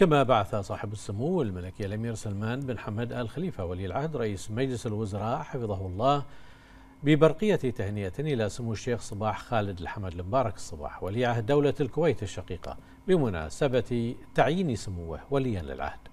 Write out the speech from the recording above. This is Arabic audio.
كما بعث صاحب السمو الملكي الأمير سلمان بن حمد آل خليفة ولي العهد رئيس مجلس الوزراء حفظه الله ببرقية تهنئة إلى سمو الشيخ صباح خالد الحمد المبارك الصباح ولي عهد دولة الكويت الشقيقة بمناسبة تعيين سموه وليا للعهد